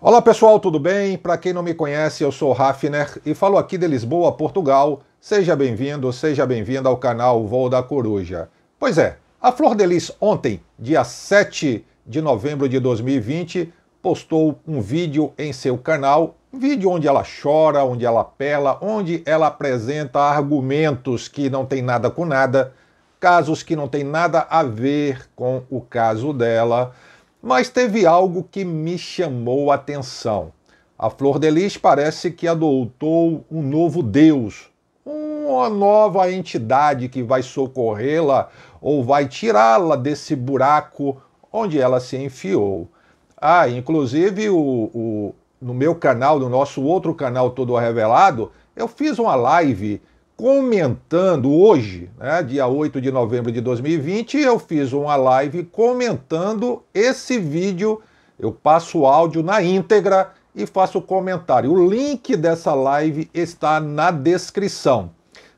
Olá pessoal, tudo bem? Para quem não me conhece, eu sou Rafner e falo aqui de Lisboa, Portugal. Seja bem-vindo, seja bem-vinda ao canal Voo da Coruja. Pois é, a Flor de Lis ontem, dia 7 de novembro de 2020, postou um vídeo em seu canal, um vídeo onde ela chora, onde ela apela, onde ela apresenta argumentos que não tem nada com nada, casos que não tem nada a ver com o caso dela. Mas teve algo que me chamou a atenção. A Flor de Lis parece que adotou um novo Deus, uma nova entidade que vai socorrê-la ou vai tirá-la desse buraco onde ela se enfiou. Ah, inclusive o, o, no meu canal, no nosso outro canal Todo Revelado, eu fiz uma live comentando hoje, né, dia 8 de novembro de 2020, eu fiz uma live comentando esse vídeo. Eu passo o áudio na íntegra e faço o comentário. O link dessa live está na descrição.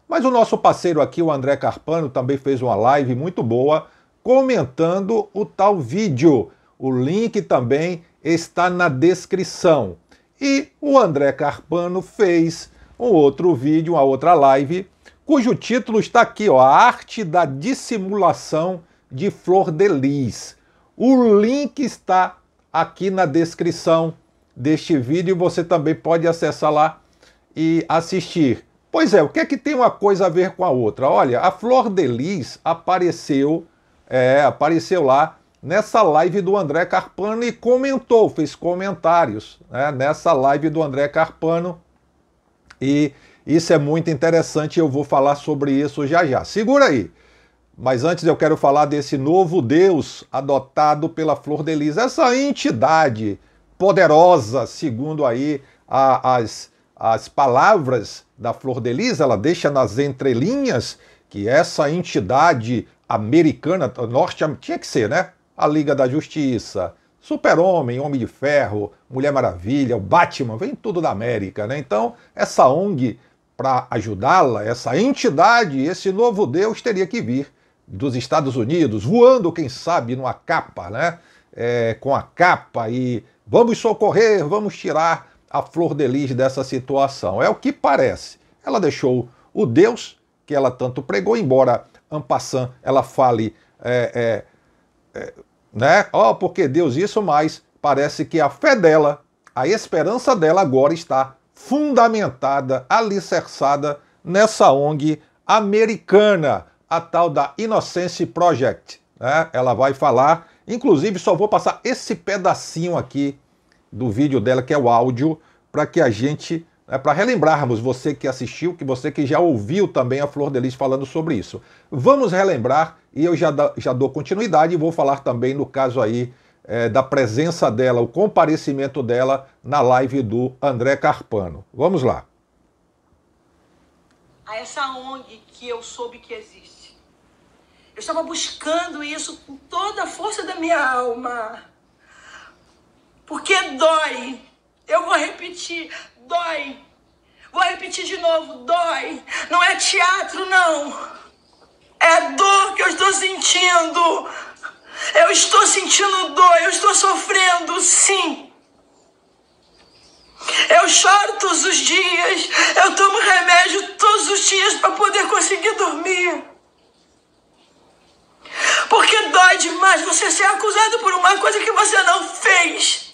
Mas o nosso parceiro aqui, o André Carpano, também fez uma live muito boa comentando o tal vídeo. O link também está na descrição. E o André Carpano fez um outro vídeo, uma outra live, cujo título está aqui, ó, A Arte da Dissimulação de Flor de Lis. O link está aqui na descrição deste vídeo, você também pode acessar lá e assistir. Pois é, o que é que tem uma coisa a ver com a outra? Olha, a Flor de Lis apareceu, é, apareceu lá nessa live do André Carpano e comentou, fez comentários né, nessa live do André Carpano e isso é muito interessante, eu vou falar sobre isso já já. Segura aí. Mas antes eu quero falar desse novo Deus adotado pela Flor de Lis, essa entidade poderosa, segundo aí a, as, as palavras da Flor de Lis, ela deixa nas entrelinhas que essa entidade americana, norte tinha que ser, né? A Liga da Justiça, Super-Homem, Homem de Ferro, Mulher Maravilha, o Batman, vem tudo da América, né? Então, essa ONG, para ajudá-la, essa entidade, esse novo Deus teria que vir dos Estados Unidos, voando, quem sabe, numa capa, né? É, com a capa e vamos socorrer, vamos tirar a Flor de Lis dessa situação. É o que parece. Ela deixou o Deus que ela tanto pregou, embora passant, ela fale. É, é, é né? Ó, oh, porque Deus isso mais parece que a fé dela, a esperança dela agora está fundamentada, alicerçada nessa ONG americana, a tal da Innocence Project. Né? Ela vai falar, inclusive só vou passar esse pedacinho aqui do vídeo dela, que é o áudio, para que a gente é para relembrarmos, você que assistiu, que você que já ouviu também a Flor Delis falando sobre isso. Vamos relembrar e eu já, já dou continuidade e vou falar também no caso aí é, da presença dela, o comparecimento dela na live do André Carpano. Vamos lá. A essa ONG que eu soube que existe. Eu estava buscando isso com toda a força da minha alma. Porque dói. Eu vou repetir, dói. Vou repetir de novo, dói. Não é teatro, não. É a dor que eu estou sentindo. Eu estou sentindo dor, eu estou sofrendo, sim. Eu choro todos os dias, eu tomo remédio todos os dias para poder conseguir dormir. Porque dói demais você ser acusado por uma coisa que você não fez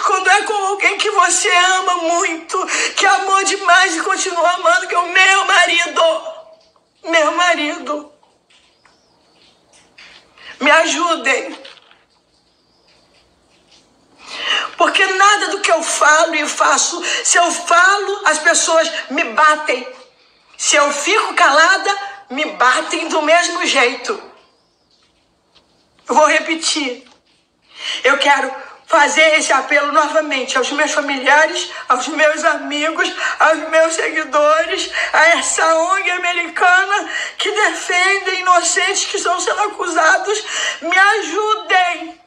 quando é com alguém que você ama muito, que amou demais e continua amando, que é o meu marido. Meu marido. Me ajudem. Porque nada do que eu falo e faço, se eu falo, as pessoas me batem. Se eu fico calada, me batem do mesmo jeito. Eu vou repetir. Eu quero fazer esse apelo novamente aos meus familiares, aos meus amigos, aos meus seguidores, a essa ONG americana que defende inocentes que estão sendo acusados. Me ajudem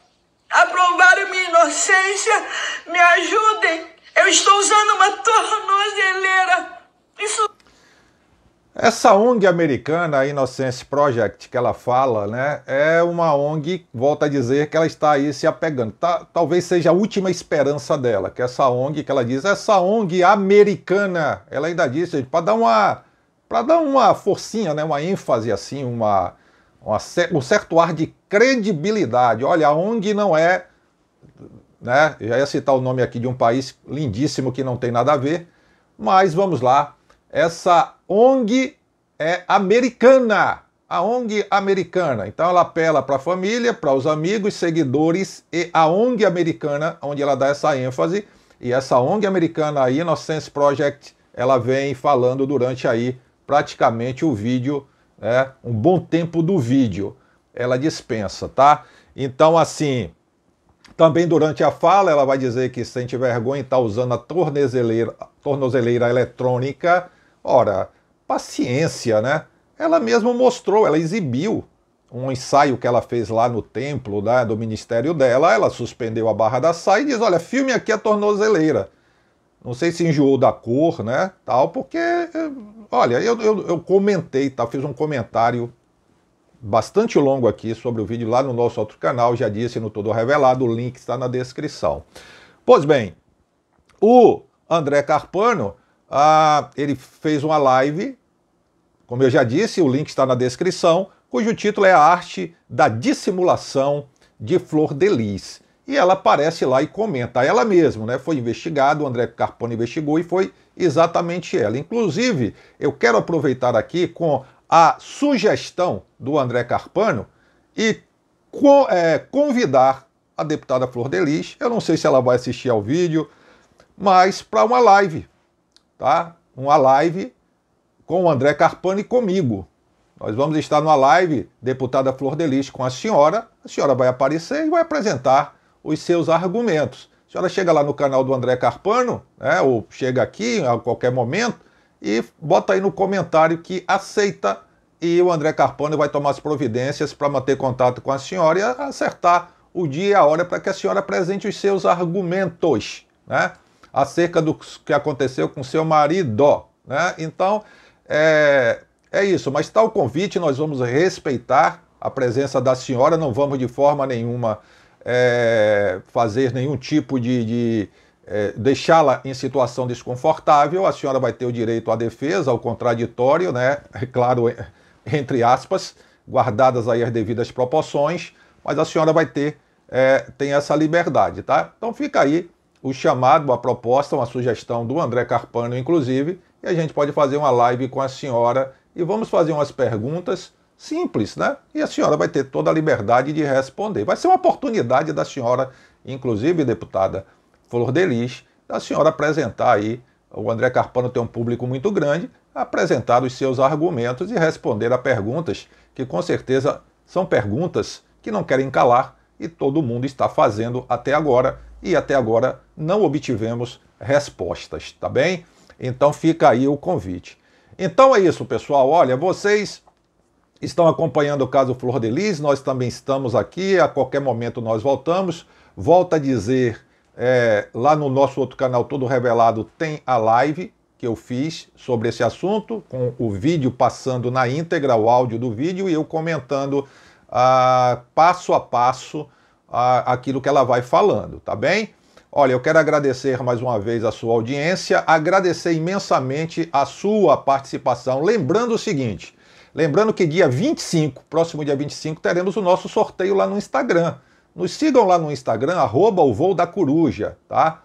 a provar a minha inocência, me ajudem. Eu estou usando uma torre Essa ONG americana, a Innocence Project, que ela fala, né, é uma ONG, volta a dizer, que ela está aí se apegando. Tá, talvez seja a última esperança dela, que essa ONG, que ela diz, essa ONG americana, ela ainda diz para dar uma para dar uma forcinha, né, uma ênfase assim, uma, uma, um certo ar de credibilidade. Olha, a ONG não é, né, já ia citar o nome aqui de um país lindíssimo que não tem nada a ver, mas vamos lá, essa ONG é, americana. A ONG americana. Então ela apela para a família, para os amigos, seguidores e a ONG americana, onde ela dá essa ênfase. E essa ONG americana, a Innocence Project, ela vem falando durante aí praticamente o vídeo, né, um bom tempo do vídeo. Ela dispensa, tá? Então, assim, também durante a fala, ela vai dizer que sente vergonha em estar tá usando a tornozeleira, tornozeleira eletrônica. Ora, paciência, né? Ela mesma mostrou, ela exibiu um ensaio que ela fez lá no templo né, do ministério dela. Ela suspendeu a barra da saia e diz: Olha, filme aqui a é tornozeleira. Não sei se enjoou da cor, né? Tal, porque, olha, eu, eu, eu comentei, tá, fiz um comentário bastante longo aqui sobre o vídeo lá no nosso outro canal, já disse no Todo Revelado, o link está na descrição. Pois bem, o André Carpano ah, ele fez uma live, como eu já disse, o link está na descrição, cujo título é A Arte da Dissimulação de Flor de Lis. E ela aparece lá e comenta, ela mesma, né? Foi investigado, o André Carpone investigou e foi exatamente ela. Inclusive, eu quero aproveitar aqui com a sugestão do André Carpano e co é, convidar a deputada Flor Delis. Eu não sei se ela vai assistir ao vídeo, mas para uma live, tá? Uma live com o André Carpani e comigo. Nós vamos estar numa live, deputada Flor Delis, com a senhora. A senhora vai aparecer e vai apresentar os seus argumentos. A senhora chega lá no canal do André Carpano, né, ou chega aqui a qualquer momento, e bota aí no comentário que aceita e o André Carpano vai tomar as providências para manter contato com a senhora e acertar o dia e a hora para que a senhora apresente os seus argumentos, né? acerca do que aconteceu com seu marido. Né? Então, é, é isso, mas está o convite, nós vamos respeitar a presença da senhora, não vamos de forma nenhuma é, fazer nenhum tipo de. de é, deixá-la em situação desconfortável, a senhora vai ter o direito à defesa, ao contraditório, né? É claro, é, entre aspas, guardadas aí as devidas proporções, mas a senhora vai ter, é, tem essa liberdade, tá? Então fica aí o chamado, a proposta, uma sugestão do André Carpano, inclusive, e a gente pode fazer uma live com a senhora e vamos fazer umas perguntas simples, né? E a senhora vai ter toda a liberdade de responder. Vai ser uma oportunidade da senhora, inclusive, deputada Flor Delis, da senhora apresentar aí. O André Carpano tem um público muito grande, apresentar os seus argumentos e responder a perguntas que, com certeza, são perguntas que não querem calar e todo mundo está fazendo até agora e até agora não obtivemos respostas, tá bem? Então fica aí o convite. Então é isso, pessoal. Olha, vocês estão acompanhando o caso Flor de Lis, nós também estamos aqui, a qualquer momento nós voltamos. Volta a dizer, é, lá no nosso outro canal Todo Revelado tem a live que eu fiz sobre esse assunto, com o vídeo passando na íntegra, o áudio do vídeo e eu comentando ah, passo a passo a, aquilo que ela vai falando, tá bem? Olha, eu quero agradecer mais uma vez a sua audiência, agradecer imensamente a sua participação. Lembrando o seguinte: lembrando que dia 25, próximo dia 25, teremos o nosso sorteio lá no Instagram. Nos sigam lá no Instagram, arroba o voo da coruja, tá?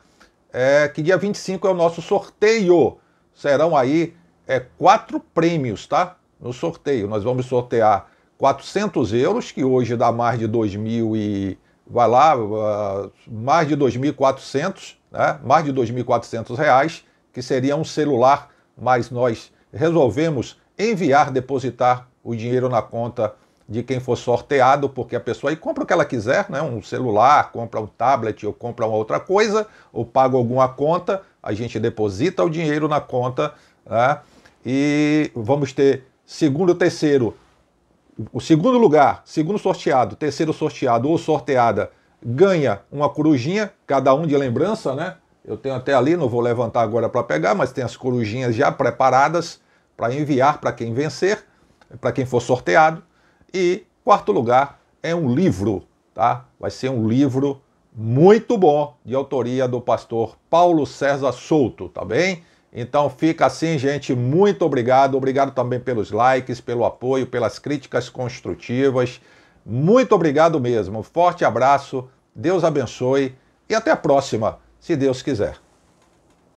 É, que dia 25 é o nosso sorteio. Serão aí é, quatro prêmios, tá? No sorteio. Nós vamos sortear 400 euros, que hoje dá mais de 2.000 e vai lá, ah, mais de 2.400, né? mais de 2.400 reais, que seria um celular, mas nós resolvemos enviar, depositar o dinheiro na conta de quem for sorteado, porque a pessoa aí compra o que ela quiser, né? um celular, compra um tablet ou compra uma outra coisa, ou paga alguma conta, a gente deposita o dinheiro na conta né? e vamos ter segundo, terceiro o segundo lugar, segundo sorteado, terceiro sorteado ou sorteada ganha uma corujinha, cada um de lembrança, né? Eu tenho até ali, não vou levantar agora para pegar, mas tem as corujinhas já preparadas para enviar para quem vencer, para quem for sorteado. E quarto lugar é um livro, tá? Vai ser um livro muito bom de autoria do pastor Paulo César Souto, tá bem? Então fica assim, gente. Muito obrigado. Obrigado também pelos likes, pelo apoio, pelas críticas construtivas. Muito obrigado mesmo. Forte abraço. Deus abençoe e até a próxima, se Deus quiser.